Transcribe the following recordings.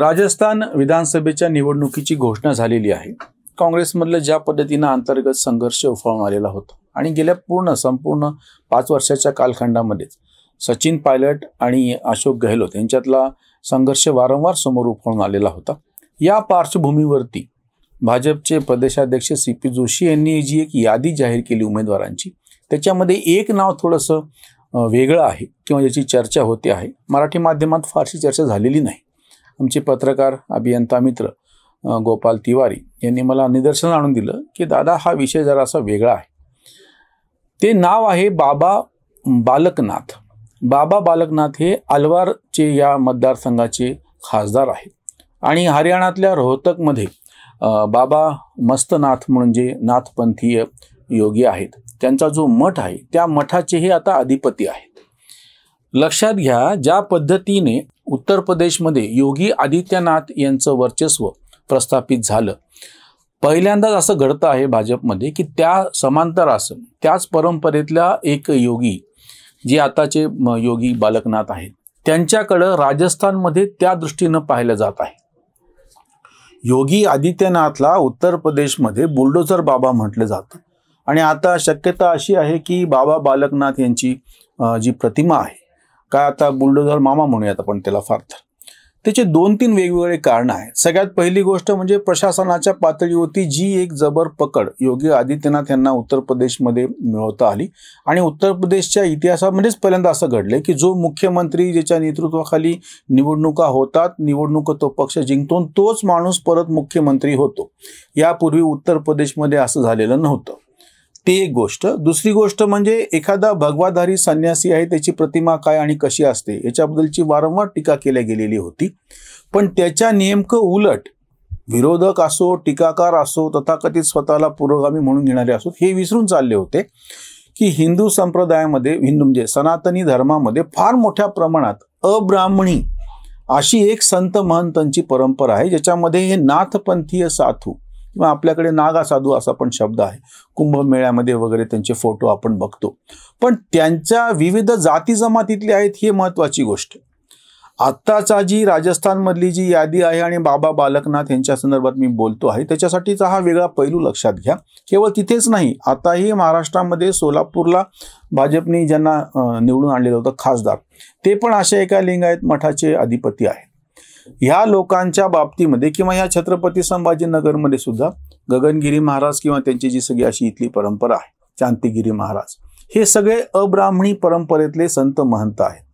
राजस्थान विधानसभेच्या निवडणुकीची घोषणा झालेली आहे काँग्रेसमधलं ज्या पद्धतीनं अंतर्गत संघर्ष उफाळून आलेला होता आणि गेल्या पूर्ण संपूर्ण पाच वर्षाच्या कालखंडामध्येच सचिन पायलट आणि अशोक गहलोत यांच्यातला संघर्ष वारंवार समोर उफाळून आलेला होता या पार्श्वभूमीवरती भाजपचे प्रदेशाध्यक्ष सी पी जोशी यांनी जी एक यादी जाहीर केली उमेदवारांची त्याच्यामध्ये एक नाव थोडंसं वेगळं आहे किंवा ज्याची चर्चा होते आहे मराठी माध्यमात फारशी चर्चा झालेली नाही आमचे पत्रकार अभियंता मित्र गोपाल तिवारी यांनी मला निदर्शन आणून दिलं की दादा हा विषय जरा असा वेगळा आहे ते नाव आहे बाबा बालकनाथ बाबा बालकनाथ हे अलवारचे या मतदारसंघाचे खासदार आहेत आणि हरियाणातल्या रोहतकमध्ये बाबा मस्तनाथ म्हणजे नाथपंथीय योगी आहेत त्यांचा जो मठ आहे त्या मठाचे हे आता अधिपती आहेत लक्षात घ्या ज्या पद्धतीने उत्तर प्रदेशमध्ये योगी आदित्यनाथ यांचं वर्चस्व प्रस्थापित झालं पहिल्यांदाच असं घडतं आहे भाजपमध्ये की त्या समांतर असं त्याच परंपरेतल्या एक योगी जे आताचे योगी बालकनाथ आहेत त्यांच्याकडं राजस्थानमध्ये त्या दृष्टीनं पाहिलं जात आहे योगी आदित्यनाथला उत्तर प्रदेशमध्ये बुलडोजर बाबा म्हटलं जातं आणि आता शक्यता अशी आहे की बाबा बालकनाथ यांची जी प्रतिमा आहे काय आता बुलडोझर मामा म्हणूयात आपण त्याला फार तर त्याचे दोन तीन वेगवेगळे कारण आहेत सगळ्यात पहिली गोष्ट म्हणजे प्रशासनाच्या पातळीवरती जी एक जबर पकड योगी आदित्यनाथ यांना उत्तर प्रदेशमध्ये मिळवता आली आणि उत्तर प्रदेशच्या इतिहासामध्येच पहिल्यांदा असं घडलं की जो मुख्यमंत्री ज्याच्या नेतृत्वाखाली निवडणुका होतात निवडणूक तो पक्ष जिंकतो तोच माणूस परत मुख्यमंत्री होतो यापूर्वी उत्तर प्रदेशमध्ये असं झालेलं नव्हतं ती एक गोष्ट दुसरी गोष्ट म्हणजे एखादा भगवाधारी संन्यासी आहे त्याची प्रतिमा काय आणि कशी असते याच्याबद्दलची वारंवार टीका केल्या गेलेली होती पण त्याच्या नेमकं उलट विरोधक असो टीकाकार असो तथाकथित स्वतःला पुरोगामी म्हणून घेणारे असो हे विसरून चालले होते की हिंदू संप्रदायामध्ये हिंदू म्हणजे सनातनी धर्मामध्ये फार मोठ्या प्रमाणात अब्राह्मणी अशी एक संत महंतांची परंपरा आहे ज्याच्यामध्ये हे नाथपंथीय साथू किंवा आपल्याकडे नागा साधू असा पण शब्द आहे कुंभमेळ्यामध्ये वगैरे त्यांचे फोटो आपण बघतो पण त्यांच्या विविध जाती जमातीतले आहेत ही महत्त्वाची गोष्ट आत्ताचा जी राजस्थानमधली जी यादी आहे आणि बाबा बालकनाथ यांच्या संदर्भात मी बोलतो आहे त्याच्यासाठीचा हा वेगळा पैलू लक्षात घ्या केवळ तिथेच नाही आताही महाराष्ट्रामध्ये सोलापूरला भाजपने ज्यांना निवडून आणलेलं होतं खासदार ते पण अशा एका लिंगायत मठाचे अधिपती आहेत ह्या लोकांच्या बाबतीमध्ये किंवा या छत्रपती संभाजीनगरमध्ये सुद्धा गगनगिरी महाराज किंवा त्यांची जी सगळी अशी इथली परंपरा आहे शांतिगिरी महाराज हे सगळे अब्राह्मणी परंपरेतले संत महंत आहेत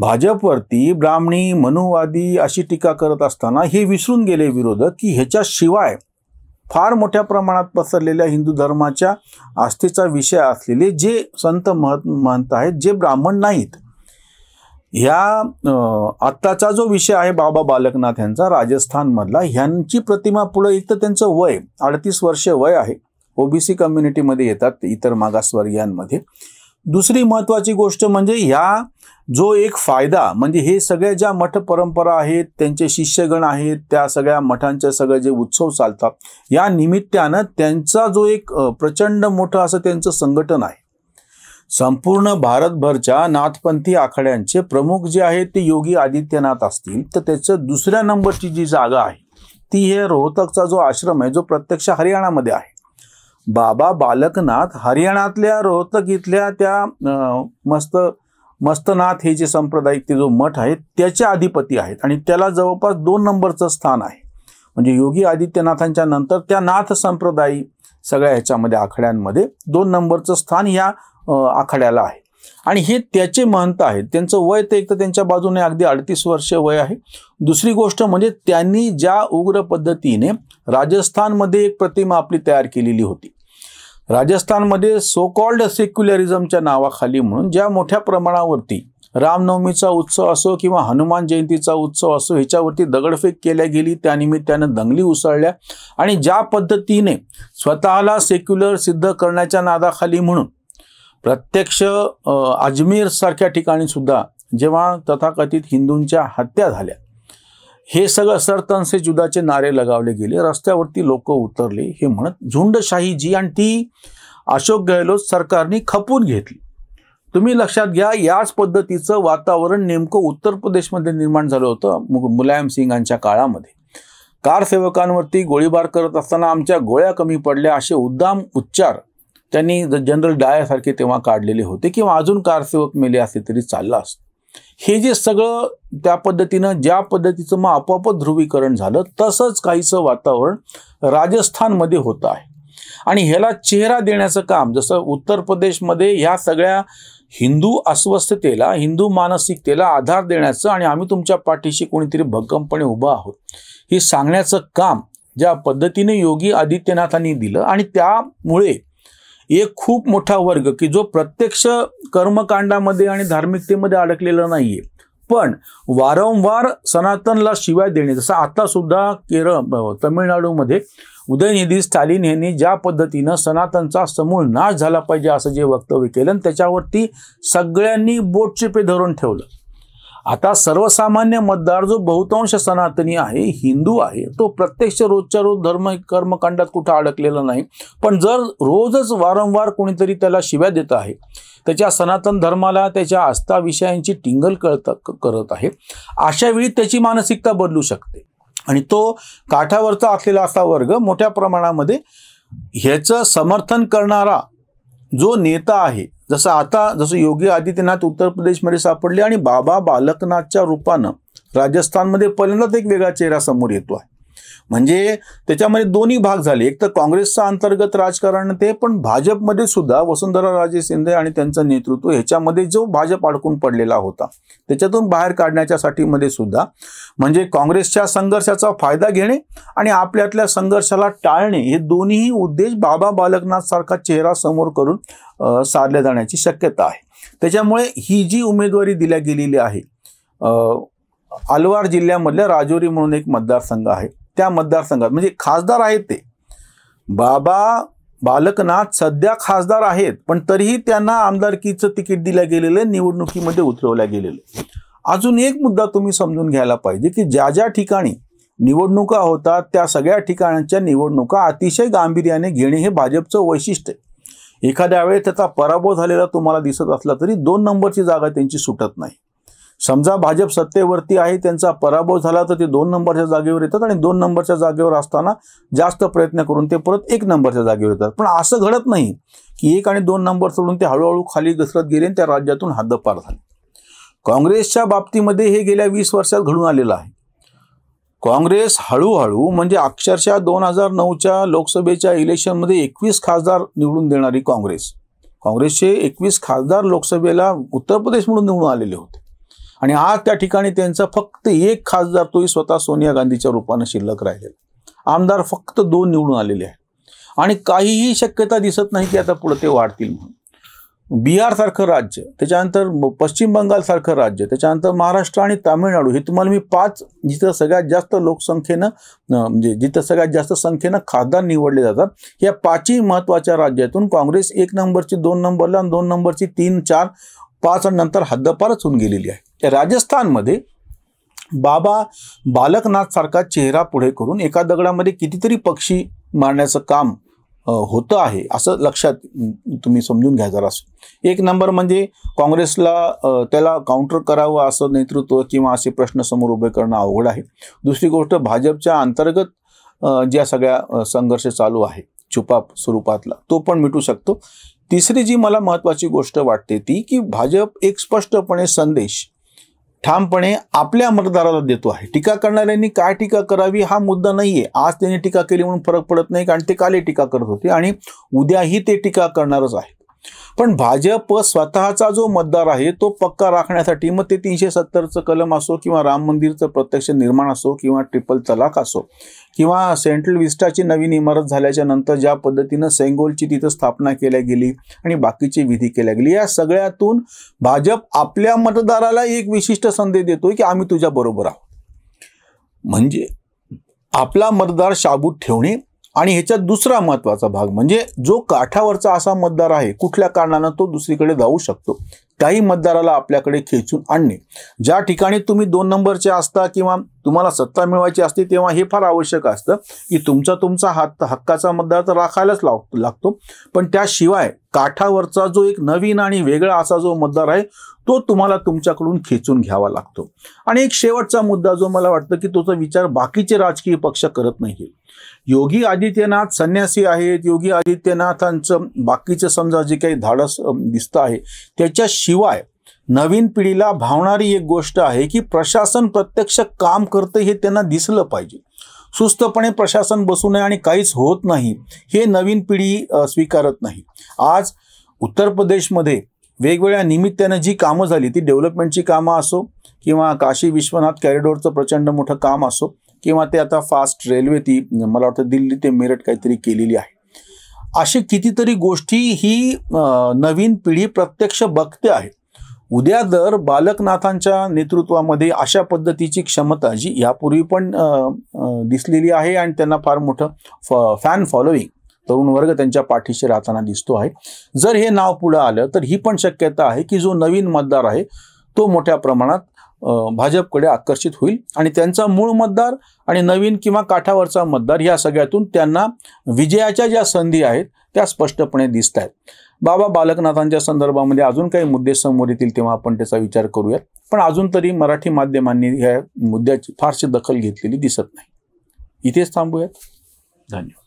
भाजपवरती ब्राह्मणी मनुवादी अशी टीका करत असताना हे विसरून गेले विरोधक की ह्याच्याशिवाय फार मोठ्या प्रमाणात पसरलेल्या हिंदू धर्माच्या आस्थेचा विषय असलेले जे संत महत महंत आहेत जे ब्राह्मण नाहीत ह्या आत्ताचा जो विषय आहे बाबा बालकनाथ यांचा राजस्थानमधला ह्यांची प्रतिमा पुढे एक तर त्यांचं वय अडतीस वर्ष वय आहे ओबीसी कम्युनिटीमध्ये येतात इतर मागासवर्गीयांमध्ये दुसरी महत्त्वाची गोष्ट म्हणजे ह्या जो एक फायदा म्हणजे हे सगळ्या ज्या मठ परंपरा आहेत त्यांचे शिष्यगण आहेत त्या सगळ्या मठांचे सगळे जे उत्सव चालतात या निमित्तानं त्यांचा जो एक प्रचंड मोठं असं त्यांचं संघटन आहे संपूर्ण भारतभरच्या नाथपंथी आखाड्यांचे प्रमुख जे आहेत ते योगी आदित्यनाथ असतील तर त्याचं दुसऱ्या नंबरची जी जागा आहे ती हे रोहतकचा जो आश्रम आहे जो प्रत्यक्ष हरियाणामध्ये आहे बाबा बालकनाथ हरियाणातल्या रोहतक इथल्या त्या मस्त मस्तनाथ हे जे संप्रदायिक ते जो मठ आहे त्याचे अधिपती आहेत आणि त्याला जवळपास दोन नंबरचं स्थान आहे म्हणजे योगी आदित्यनाथांच्या नंतर त्या नाथ संप्रदायी सगळ्या ह्याच्यामध्ये आखड्यांमध्ये दोन नंबरचं स्थान ह्या आखाड्याला आहे आणि हे त्याचे महंत आहेत त्यांचं वय ते एक तर त्यांच्या बाजूने अगदी अडतीस वर्ष वय आहे दुसरी गोष्ट म्हणजे त्यांनी ज्या उग्र पद्धतीने राजस्थानमध्ये एक प्रतिमा आपली तयार केलेली होती राजस्थानमध्ये सो कॉल्ड सेक्युलरिझमच्या नावाखाली म्हणून ज्या मोठ्या प्रमाणावरती रामनवमीचा उत्सव असो किंवा हनुमान जयंतीचा उत्सव असो ह्याच्यावरती दगडफेक केल्या गेली त्यानिमित्तानं दंगली उसळल्या आणि ज्या पद्धतीने स्वतःला सेक्युलर सिद्ध करण्याच्या नादाखाली म्हणून प्रत्यक्ष अजमेर सारख्या ठिकाणी सुद्धा जेव्हा तथाकथित हिंदूंच्या हत्या झाल्या हे सगळं सरतनसे जुदाचे नारे लगावले गेले रस्त्यावरती लोक उतरले हे म्हणत झुंडशाही जी आणि ती अशोक गहलोत सरकारने खपून घेतली तुम्ही लक्षात घ्या याच पद्धतीचं वातावरण नेमकं उत्तर प्रदेशमध्ये निर्माण झालं होतं मुलायम सिंगांच्या काळामध्ये कारसेवकांवरती गोळीबार करत असताना आमच्या गोळ्या कमी पडल्या असे उद्दाम उच्चार त्यांनी जनरल डायासारखे तेव्हा काढलेले होते किंवा अजून कारसेवक मेले असले तरी चालला असतं हे जे सगळं त्या पद्धतीनं ज्या पद्धतीचं मग आपोआप ध्रुवीकरण झालं तसंच काहीचं वातावरण राजस्थानमध्ये होतं आहे आणि ह्याला चेहरा देण्याचं काम जसं उत्तर प्रदेशमध्ये ह्या सगळ्या हिंदू अस्वस्थतेला हिंदू मानसिकतेला आधार देण्याचं आणि आम्ही तुमच्या पाठीशी कोणीतरी भक्कमपणे उभं आहोत हे सांगण्याचं काम ज्या पद्धतीने योगी आदित्यनाथांनी दिलं आणि त्यामुळे एक खूप मोठा वर्ग की जो प्रत्यक्ष कर्मकांडामध्ये आणि धार्मिकतेमध्ये अडकलेला नाहीये पण वारंवार सनातनला शिवाय देणे जसं आता सुद्धा केरळ तमिळनाडूमध्ये उदयनिधी स्टालिन यांनी ज्या पद्धतीनं सनातनचा समूळ नाश झाला पाहिजे असं जे वक्तव्य केलं त्याच्यावरती सगळ्यांनी बोटचेपे धरून ठेवलं आता सर्वसामान्य मतदार जो बहुतांश सनातनी आहे हिंदू आहे तो प्रत्यक्ष रोजच्या रोज धर्म कर्मकांडात कुठं अडकलेला नाही पण जर रोजच वारंवार कोणीतरी त्याला शिव्या देत आहे त्याच्या सनातन धर्माला त्याच्या आस्था विषयांची टिंगल करत करत आहे अशा वेळी त्याची मानसिकता बदलू शकते आणि तो काठावरचा असलेला असा वर्ग मोठ्या प्रमाणामध्ये ह्याचं समर्थन करणारा जो नेता आहे जसं आता जसं योगी आदित्यनाथ उत्तर प्रदेशमध्ये सापडले आणि बाबा बालकनाथच्या रूपानं राजस्थानमध्ये पहिल्यांदाच एक वेगळा चेहरा समोर येतो आहे म्हणजे त्याच्यामध्ये दोन्ही भाग झाले एक तर काँग्रेसचा अंतर्गत राजकारण ते पण भाजपमध्ये सुद्धा वसुंधरा राजे शिंदे आणि त्यांचं नेतृत्व ह्याच्यामध्ये जो भाजप अडकून पडलेला होता त्याच्यातून बाहेर काढण्याच्या मध्ये सुद्धा म्हणजे काँग्रेसच्या संघर्षाचा फायदा घेणे आणि आपल्यातल्या संघर्षाला टाळणे हे दोन्हीही उद्देश बाबा बालकनाथ सारखा चेहरा समोर करून साधल्या जाण्याची शक्यता आहे त्याच्यामुळे ही जी उमेदवारी दिल्या गेलेली आहे अलवार जिल्ह्यामधल्या राजौरी म्हणून एक मतदारसंघ आहे त्या मतदारसंघात म्हणजे खासदार आहेत ते बाबा बालकनाथ सध्या खासदार आहेत पण तरीही त्यांना आमदारकीचं तिकीट दिलं गेलेलं निवडणुकीमध्ये उतरवल्या गेलेलं अजून एक मुद्दा तुम्ही समजून घ्यायला पाहिजे की ज्या ज्या ठिकाणी निवडणुका होतात त्या सगळ्या ठिकाणांच्या निवडणुका अतिशय गांभीर्याने घेणे हे भाजपचं वैशिष्ट्य आहे एखाद्या वेळेस त्याचा पराभव झालेला तुम्हाला दिसत असला तरी दोन नंबरची जागा त्यांची सुटत नाही समजा भाजप सत्तेवरती आहे त्यांचा पराभव झाला तर ते दोन नंबरच्या जागेवर येतात आणि दोन नंबरच्या जागेवर असताना जास्त प्रयत्न करून ते परत एक नंबरच्या जागेवर येतात पण असं घडत नाही की एक आणि दोन नंबर सोडून ते हळूहळू खाली घसरत गेले आणि त्या राज्यातून हद्दपार झाले काँग्रेसच्या बाबतीमध्ये हे गेल्या वीस वर्षात घडून आलेलं आहे काँग्रेस हळूहळू म्हणजे अक्षरशः दोन हजार नऊच्या लोकसभेच्या इलेक्शनमध्ये एकवीस खासदार निवडून देणारी काँग्रेस काँग्रेसचे एकवीस खासदार लोकसभेला उत्तर प्रदेश म्हणून निवडून आलेले होते आणि आज त्या ठिकाणी त्यांचा फक्त एक खासदार तोही स्वतः सोनिया गांधीच्या रूपानं शिल्लक राहिले आमदार फक्त दोन निवडून आलेले आहेत आणि काहीही शक्यता दिसत नाही की आता पुढे ते वाढतील म्हणून बिहारसारखं राज्य त्याच्यानंतर पश्चिम बंगालसारखं राज्य त्याच्यानंतर महाराष्ट्र आणि तामिळनाडू हे तुम्हाला मी पाच जिथं सगळ्यात जास्त लोकसंख्येनं म्हणजे जिथं सगळ्यात जास्त संख्येनं खासदार निवडले जातात या पाचही महत्त्वाच्या राज्यातून काँग्रेस एक नंबरची दोन नंबरला आणि दोन नंबरची तीन चार पाच आणि नंतर हद्दपारच होऊन गेलेली आहे राजस्थानमध्ये बाबा बालकनाथसारखा चेहरा पुढे करून एका दगडामध्ये कितीतरी पक्षी मारण्याचं काम होतं आहे असं लक्षात तुम्ही समजून घ्या जरा एक नंबर म्हणजे काँग्रेसला त्याला काउंटर करावं असं नेतृत्व किंवा असे प्रश्न समोर उभे करणं अवघड आहे दुसरी गोष्ट भाजपच्या अंतर्गत ज्या सगळ्या संघर्ष चालू आहे छुपाप स्वरूपातला तो पण मिटू शकतो तिसरी जी मला महत्त्वाची गोष्ट वाटते ती की भाजप एक स्पष्टपणे संदेश ठामपणे आपल्या मतदाराला देतो आहे टीका करणाऱ्यांनी काय टीका करावी हा मुद्दा नाही आहे आज त्यांनी टीका केली म्हणून फरक पडत नाही कारण ते काले टीका करत होते आणि उद्याही ते टीका करणारच आहे पण भाजप स्वतःचा जो मतदार आहे तो पक्का राखण्यासाठी मग ते तीनशे सत्तरचं कलम असो किंवा राम मंदिरचं प्रत्यक्ष निर्माण असो किंवा ट्रिपल तलाक असो किंवा सेंट्रल विस्टाची नवीन इमारत झाल्याच्या नंतर ज्या पद्धतीनं सेंगोलची तिथं स्थापना केल्या गेली आणि बाकीची विधी केल्या गेली या सगळ्यातून भाजप आपल्या मतदाराला एक विशिष्ट संदेश देतो की आम्ही तुझ्या बरोबर आहोत म्हणजे आपला मतदार शाबूत ठेवणे आणि ह्याच्यात दुसरा महत्त्वाचा भाग म्हणजे जो काठावरचा असा मतदार आहे कुठल्या कारणानं तो दुसरीकडे जाऊ शकतो त्याही मतदाराला आपल्याकडे खेचून आणणे ज्या ठिकाणी तुम्ही दोन नंबरचे असता किंवा तुम्हाला सत्ता मिळवायची असते तेव्हा हे फार आवश्यक असतं की तुमचा तुमचा हात हक्काचा मतदार तर राखायलाच लाव लागतो पण त्याशिवाय काठावरचा जो एक नवीन आणि वेगळा असा जो मतदार आहे तो तुम्हाला तुमच्याकडून खेचून घ्यावा लागतो आणि एक शेवटचा मुद्दा जो मला वाटतं की तोचा विचार बाकीचे राजकीय पक्ष करत नाही योगी आदित्यनाथ संन्यासी आहेत योगी आदित्यनाथांचं बाकीचं समजा जे काही धाडस दिसतं आहे त्याच्याशिवाय नवीन पिढीला भावणारी एक गोष्ट आहे की प्रशासन प्रत्यक्ष काम करतं हे त्यांना दिसलं पाहिजे सुस्तपणे प्रशासन बसू नये आणि काहीच होत नाही हे नवीन पिढी स्वीकारत नाही आज उत्तर प्रदेशमध्ये वेगवेगळ्या निमित्तानं जी कामं झाली ती डेव्हलपमेंटची कामं असो किंवा काशी विश्वनाथ कॅरिडोरचं प्रचंड मोठं काम असो किंवा ते आता फास्ट रेल्वे ती मला वाटतं दिल्ली ते मेरठ काहीतरी केलेली आहे अशी कितीतरी गोष्टी ही नवीन पिढी प्रत्यक्ष बघते आहे उद्या जर बालकनाथांच्या नेतृत्वामध्ये अशा पद्धतीची क्षमता जी यापूर्वी पण दिसलेली आहे आणि त्यांना फार मोठं फ फॅन फॉलोईंग तरुण वर्ग त्यांच्या पाठीशी राहताना दिसतो आहे जर हे नाव पुढं आलं तर ही पण शक्यता आहे की जो नवीन मतदार आहे तो मोठ्या प्रमाणात भाजपकडे आकर्षित होईल आणि त्यांचा मूळ मतदार आणि नवीन किंवा काठावरचा मतदार या सगळ्यातून त्यांना विजयाच्या ज्या संधी आहेत त्या स्पष्टपणे दिसत आहेत बाबा बालकनाथांच्या संदर्भामध्ये अजून काही मुद्दे समोर येतील तेव्हा आपण त्याचा विचार करूयात पण अजून तरी मराठी माध्यमांनी या मुद्द्याची फारशी दखल घेतलेली दिसत नाही इथेच थांबूयात धन्यवाद